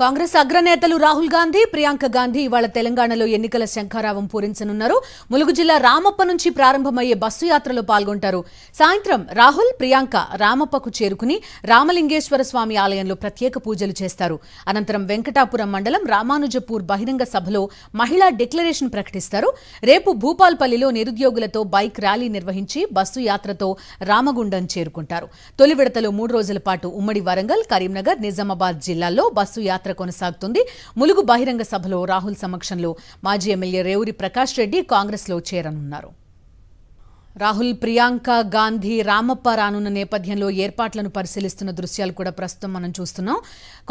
కాంగ్రెస్ అగ్రనేతలు రాహుల్ గాంధీ ప్రియాంక గాంధీ ఇవాళ తెలంగాణలో ఎన్నికల శంఖారావం పూరించనున్నారు ములుగు జిల్లా రామప్ప నుంచి ప్రారంభమయ్యే బస్సు యాత్రలో పాల్గొంటారు సాయంత్రం రాహుల్ ప్రియాంక రామప్పకు చేరుకుని రామలింగేశ్వర స్వామి ఆలయంలో ప్రత్యేక పూజలు చేస్తారు అనంతరం వెంకటాపురం మండలం రామానుజపూర్ బహిరంగ సభలో మహిళా డిక్లరేషన్ ప్రకటిస్తారు రేపు భూపాల్పల్లిలో నిరుద్యోగులతో బైక్ ర్యాలీ నిర్వహించి బస్సు యాత్రతో రామగుండం చేరుకుంటారు తొలి విడతలో మూడు రోజుల పాటు ఉమ్మడి వరంగల్ కరీంనగర్ నిజామాబాద్ జిల్లాల్లో బస్సు యాత్ర యాత్ర కొనసాగుతుంది ములుగు బహిరంగ సభలో రాహుల్ సమక్షంలో మాజీ ఎమ్మెల్యే రేవురి ప్రకాష్ రెడ్డి కాంగ్రెస్లో చేరనున్నారు రాహుల్ ప్రియాంక గాంధీ రామప్ప రానున్న నేపథ్యంలో ఏర్పాట్లను పరిశీలిస్తున్న దృశ్యాలు కూడా ప్రస్తుతం మనం చూస్తున్నాం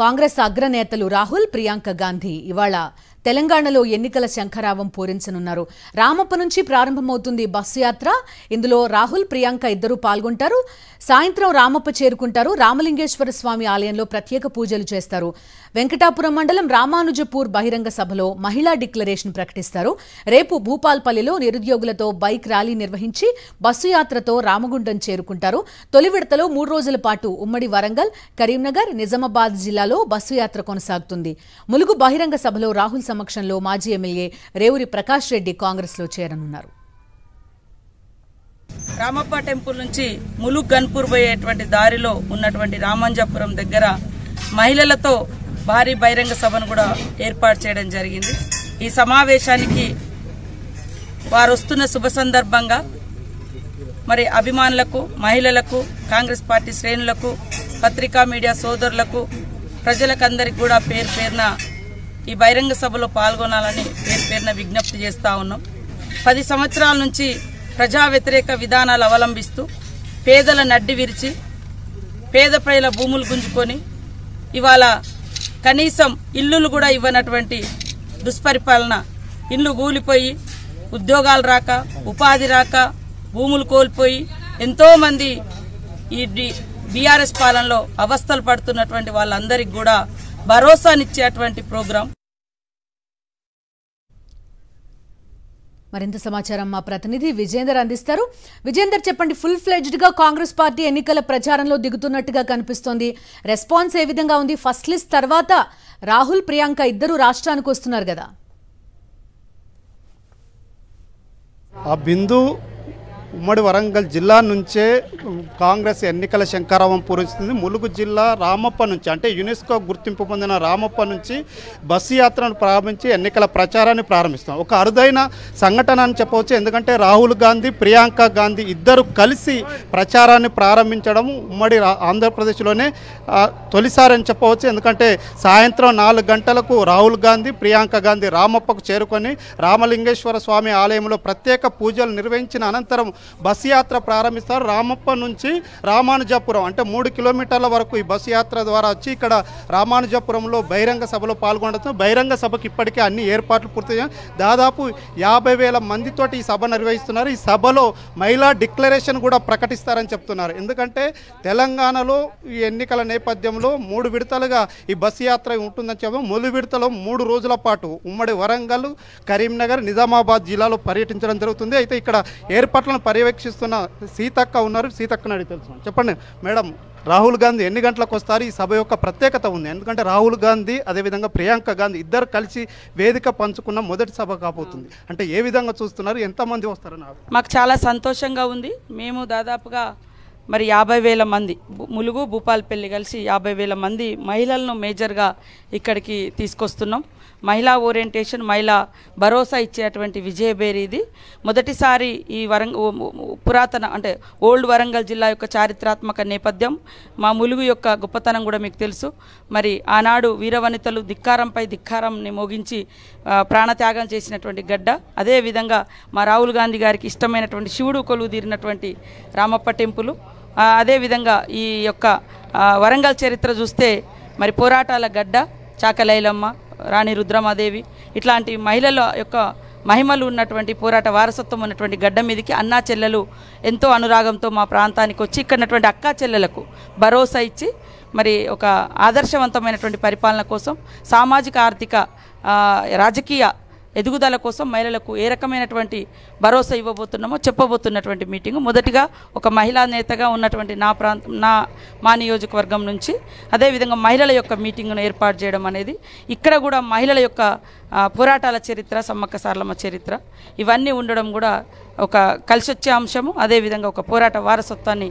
కాంగ్రెస్ అగ్రనేతలు రాహుల్ ప్రియాంక గాంధీ ఇవాళ తెలంగాణలో ఎన్నికల శంఖరావం పూరించనున్నారు రామప్ప నుంచి ప్రారంభమవుతుంది బస్సు యాత్ర ఇందులో రాహుల్ ప్రియాంక ఇద్దరు పాల్గొంటారు సాయంత్రం రామప్ప చేరుకుంటారు రామలింగేశ్వర స్వామి ఆలయంలో ప్రత్యేక పూజలు చేస్తారు వెంకటాపురం మండలం రామానుజపూర్ బహిరంగ సభలో మహిళా డిక్లరేషన్ ప్రకటిస్తారు రేపు భూపాల్పల్లిలో నిరుద్యోగులతో బైక్ ర్యాలీ నిర్వహించి బస్సు యాత్రతో రామగుండం చేరుకుంటారు తొలి విడతలో మూడు రోజుల పాటు ఉమ్మడి వరంగల్ కరీంనగర్ నిజామాబాద్ జిల్లాలో బస్సు యాత్ర కొనసాగుతుంది ములుగు బహిరంగ సభలో రాహుల్ సమక్షంలో మాజీ ఎమ్మెల్యే రేవురి ప్రకాష్ రెడ్డి కాంగ్రెస్లో చేరనున్నారు రామప్ప టెంపుల్ నుంచి ములుగ్ గన్పూర్ పోయేటువంటి దారిలో ఉన్నటువంటి రామాంజపురం దగ్గర మహిళలతో భారీ బహిరంగ సభను కూడా ఏర్పాటు చేయడం జరిగింది ఈ సమావేశానికి వారు వస్తున్న శుభ సందర్భంగా మరి అభిమానులకు మహిళలకు కాంగ్రెస్ పార్టీ శ్రేణులకు పత్రికా మీడియా సోదరులకు ప్రజలకందరికీ కూడా పేరు పేరున ఈ బహిరంగ సభలో పాల్గొనాలని పేరు పేరున విజ్ఞప్తి చేస్తూ ఉన్నాం పది సంవత్సరాల నుంచి ప్రజా వ్యతిరేక విధానాలు అవలంబిస్తూ పేదల నడ్డి విరిచి పేద ప్రజల భూములు గుంజుకొని ఇవాళ కనీసం ఇల్లులు కూడా ఇవ్వనటువంటి దుష్పరిపాలన ఇల్లు కూలిపోయి ఉద్యోగాలు రాక ఉపాధి రాక భూములు కోల్పోయి ఎంతోమంది ఈ బీఆర్ఎస్ పాలనలో అవస్థలు పడుతున్నటువంటి వాళ్ళందరికీ కూడా భరోసానిచ్చేటువంటి ప్రోగ్రాం మరింత సమాచారం మా ప్రతినిధి విజేందర్ అందిస్తారు విజేందర్ చెప్పండి ఫుల్ ఫ్లెడ్జ్డ్ గా కాంగ్రెస్ పార్టీ ఎన్నికల ప్రచారంలో దిగుతున్నట్టుగా కనిపిస్తోంది రెస్పాన్స్ ఏ విధంగా ఉంది ఫస్ట్ లిస్ట్ తర్వాత రాహుల్ ప్రియాంక ఇద్దరు రాష్ట్రానికి వస్తున్నారు కదా ఆ బిందు ఉమ్మడి వరంగల్ జిల్లా నుంచే కాంగ్రెస్ ఎన్నికల శంకారావం పూరిస్తుంది ములుగు జిల్లా రామప్ప నుంచి అంటే యునెస్కో గుర్తింపు పొందిన రామప్ప నుంచి బస్సు యాత్రను ప్రారంభించి ఎన్నికల ప్రచారాన్ని ప్రారంభిస్తాం ఒక అరుదైన సంఘటన అని చెప్పవచ్చు ఎందుకంటే రాహుల్ గాంధీ ప్రియాంక గాంధీ ఇద్దరు కలిసి ప్రచారాన్ని ప్రారంభించడం ఉమ్మడి ఆంధ్రప్రదేశ్లోనే తొలిసారి అని చెప్పవచ్చు ఎందుకంటే సాయంత్రం నాలుగు గంటలకు రాహుల్ గాంధీ ప్రియాంక గాంధీ రామప్పకు చేరుకొని రామలింగేశ్వర స్వామి ఆలయంలో ప్రత్యేక పూజలు నిర్వహించిన అనంతరం బస్సు యాత్ర ప్రారంభిస్తారు రామప్ప నుంచి రామానుజపురం అంటే మూడు కిలోమీటర్ల వరకు ఈ బస్సు యాత్ర ద్వారా వచ్చి ఇక్కడ రామానుజపురంలో బహిరంగ సభలో పాల్గొనడంతో బహిరంగ సభకు ఇప్పటికే అన్ని ఏర్పాట్లు పూర్తయ్యాయి దాదాపు యాభై వేల మందితో ఈ సభ నిర్వహిస్తున్నారు ఈ సభలో మహిళా డిక్లరేషన్ కూడా ప్రకటిస్తారని చెప్తున్నారు ఎందుకంటే తెలంగాణలో ఈ ఎన్నికల నేపథ్యంలో మూడు విడతలుగా ఈ బస్సు యాత్ర ఉంటుందని చెప్పి మొదలు విడతలో మూడు రోజుల పాటు ఉమ్మడి వరంగల్ కరీంనగర్ నిజామాబాద్ జిల్లాలో పర్యటించడం జరుగుతుంది అయితే ఇక్కడ ఏర్పాట్లను పర్యవేక్షిస్తున్న సీతక్క ఉన్నారు సీతక్కను అడిగి తెలుసు చెప్పండి మేడం రాహుల్ గాంధీ ఎన్ని గంటలకు వస్తారు ఈ సభ యొక్క ప్రత్యేకత ఉంది ఎందుకంటే రాహుల్ గాంధీ అదేవిధంగా ప్రియాంక గాంధీ ఇద్దరు కలిసి వేదిక పంచుకున్న మొదటి సభ కాబోతుంది అంటే ఏ విధంగా చూస్తున్నారు ఎంతమంది వస్తారు మాకు చాలా సంతోషంగా ఉంది మేము దాదాపుగా మరి యాభై వేల మంది ములుగు భూపాలపల్లి కలిసి యాభై వేల మంది మహిళలను మేజర్గా ఇక్కడికి తీసుకొస్తున్నాం మహిళా ఓరియంటేషన్ మహిళా భరోసా ఇచ్చేటువంటి విజయబేరి ఇది మొదటిసారి ఈ వరంగ పురాతన అంటే ఓల్డ్ వరంగల్ జిల్లా యొక్క చారిత్రాత్మక నేపథ్యం మా ములుగు యొక్క గొప్పతనం కూడా మీకు తెలుసు మరి ఆనాడు వీరవనితలు ధిక్కారంపై ధిక్కారంని మోగించి ప్రాణత్యాగం చేసినటువంటి గడ్డ అదేవిధంగా మా రాహుల్ గాంధీ గారికి ఇష్టమైనటువంటి శివుడు కొలువు తీరినటువంటి రామప్ప టెంపులు అదేవిధంగా ఈ యొక్క వరంగల్ చరిత్ర చూస్తే మరి పోరాటాల గడ్డ చాకలైలమ్మ రాణి రుద్రమాదేవి ఇట్లాంటి మహిళల యొక్క మహిమలు ఉన్నటువంటి పోరాట వారసత్వం ఉన్నటువంటి గడ్డ మీదకి అన్నా చెల్లెలు ఎంతో అనురాగంతో మా ప్రాంతానికి వచ్చి ఇక్కడ ఉన్నటువంటి అక్కా చెల్లెలకు భరోసా ఇచ్చి మరి ఒక ఆదర్శవంతమైనటువంటి పరిపాలన కోసం సామాజిక ఆర్థిక రాజకీయ ఎదుగుదల కోసం మహిళలకు ఏ రకమైనటువంటి భరోసా ఇవ్వబోతున్నామో చెప్పబోతున్నటువంటి మీటింగ్ మొదటిగా ఒక మహిళా నేతగా ఉన్నటువంటి నా ప్రాంతం నా మా నియోజకవర్గం నుంచి అదేవిధంగా మహిళల యొక్క మీటింగ్ను ఏర్పాటు చేయడం అనేది ఇక్కడ కూడా మహిళల యొక్క పోరాటాల చరిత్ర సమ్మక్క సార్లమ్మ చరిత్ర ఇవన్నీ ఉండడం కూడా ఒక కలిసొచ్చే అంశము అదేవిధంగా ఒక పోరాట వారసత్వాన్ని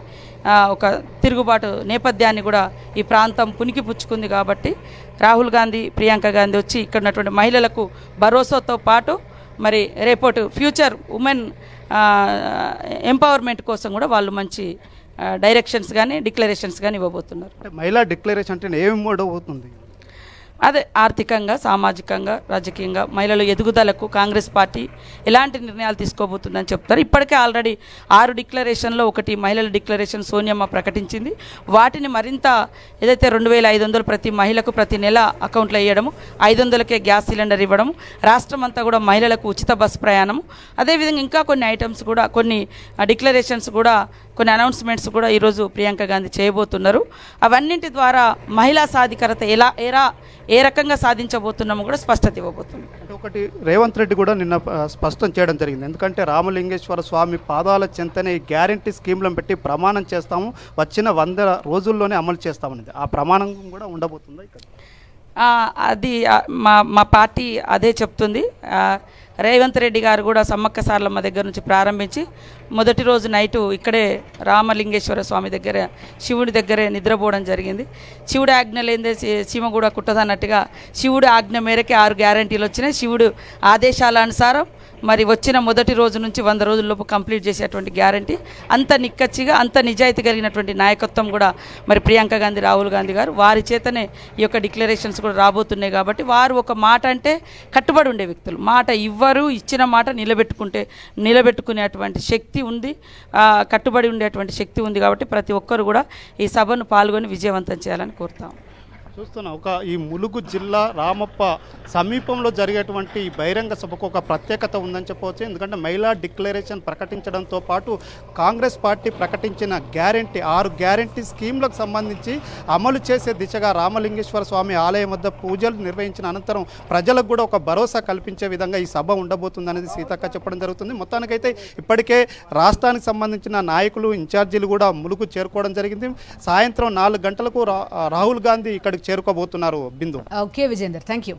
ఒక తిరుగుబాటు నేపథ్యాన్ని కూడా ఈ ప్రాంతం పుణికిపుచ్చుకుంది కాబట్టి రాహుల్ గాంధీ ప్రియాంక గాంధీ వచ్చి ఇక్కడ ఉన్నటువంటి మహిళలకు భరోసాతో పాటు మరి రేపటి ఫ్యూచర్ ఉమెన్ ఎంపవర్మెంట్ కోసం కూడా వాళ్ళు మంచి డైరెక్షన్స్ కానీ డిక్లరేషన్స్ కానీ ఇవ్వబోతున్నారు మహిళా డిక్లరేషన్ అంటే ఏమి ఇవ్వబోతుంది అదే ఆర్థికంగా సామాజికంగా రాజకీయంగా మహిళల ఎదుగుదలకు కాంగ్రెస్ పార్టీ ఎలాంటి నిర్ణయాలు తీసుకోబోతుందని చెప్తారు ఇప్పటికే ఆల్రెడీ ఆరు డిక్లరేషన్లో ఒకటి మహిళల డిక్లరేషన్ సోనియమ్మ ప్రకటించింది వాటిని మరింత ఏదైతే రెండు వేల ఐదు వందలు ప్రతి మహిళకు ప్రతి నెల అకౌంట్లో వేయడము ఐదు వందలకే గ్యాస్ సిలిండర్ ఇవ్వడము రాష్ట్రం అంతా కూడా మహిళలకు ఉచిత బస్సు ప్రయాణము అదేవిధంగా ఇంకా కొన్ని ఐటమ్స్ కూడా కొన్ని డిక్లరేషన్స్ కూడా కొన్ని అనౌన్స్మెంట్స్ కూడా ఈరోజు ప్రియాంక గాంధీ చేయబోతున్నారు అవన్నింటి ద్వారా మహిళా సాధికారత ఎలా ఎలా ఏ రకంగా సాధించబోతున్నామో కూడా స్పష్టత ఇవ్వబోతుంది ఒకటి రేవంత్ రెడ్డి కూడా నిన్న స్పష్టం చేయడం జరిగింది ఎందుకంటే రామలింగేశ్వర స్వామి పాదాల చెంతనే గ్యారంటీ స్కీమ్లను పెట్టి ప్రమాణం చేస్తాము వచ్చిన వంద రోజుల్లోనే అమలు చేస్తామనేది ఆ ప్రమాణం కూడా ఉండబోతుందా ఇక్కడ అది మా మా పార్టీ అదే చెప్తుంది రేవంత్ రెడ్డి గారు కూడా సమ్మక్క సార్లమ్మ దగ్గర నుంచి ప్రారంభించి మొదటి రోజు నైటు ఇక్కడే రామలింగేశ్వర స్వామి దగ్గర శివుడి దగ్గరే నిద్రపోవడం జరిగింది శివుడి ఆజ్ఞ లేదే సీమ కూడా కుట్టదన్నట్టుగా శివుడు ఆజ్ఞ మేరకే ఆరు గ్యారంటీలు వచ్చినాయి శివుడు ఆదేశాల అనుసారం మరి వచ్చిన మొదటి రోజు నుంచి వంద రోజుల్లోపు కంప్లీట్ చేసేటువంటి గ్యారంటీ అంత నిక్కచ్చిగా అంత నిజాయితీ కలిగినటువంటి నాయకత్వం కూడా మరి ప్రియాంక గాంధీ రాహుల్ గాంధీ గారు వారి చేతనే ఈ యొక్క డిక్లరేషన్స్ కూడా రాబోతున్నాయి కాబట్టి వారు ఒక మాట అంటే కట్టుబడి ఉండే వ్యక్తులు మాట ఇవ్వరు ఇచ్చిన మాట నిలబెట్టుకుంటే నిలబెట్టుకునేటువంటి శక్తి ఉంది కట్టుబడి ఉండేటువంటి శక్తి ఉంది కాబట్టి ప్రతి ఒక్కరు కూడా ఈ సభను పాల్గొని విజయవంతం చేయాలని కోరుతాం చూస్తున్నాం ఒక ఈ ములుగు జిల్లా రామప్ప సమీపంలో జరిగేటువంటి బహిరంగ సభకు ఒక ప్రత్యేకత ఉందని చెప్పవచ్చు ఎందుకంటే మహిళా డిక్లరేషన్ ప్రకటించడంతో పాటు కాంగ్రెస్ పార్టీ ప్రకటించిన గ్యారంటీ ఆరు గ్యారంటీ స్కీమ్లకు సంబంధించి అమలు చేసే దిశగా రామలింగేశ్వర స్వామి ఆలయం వద్ద పూజలు నిర్వహించిన అనంతరం ప్రజలకు కూడా ఒక భరోసా కల్పించే విధంగా ఈ సభ ఉండబోతుంది అనేది సీతక్క చెప్పడం జరుగుతుంది మొత్తానికైతే ఇప్పటికే రాష్ట్రానికి సంబంధించిన నాయకులు ఇన్ఛార్జీలు కూడా ములుగు చేరుకోవడం జరిగింది సాయంత్రం నాలుగు గంటలకు రాహుల్ గాంధీ ఇక్కడికి చేరుకోబోతున్నారు Bindu okay Vijender thank you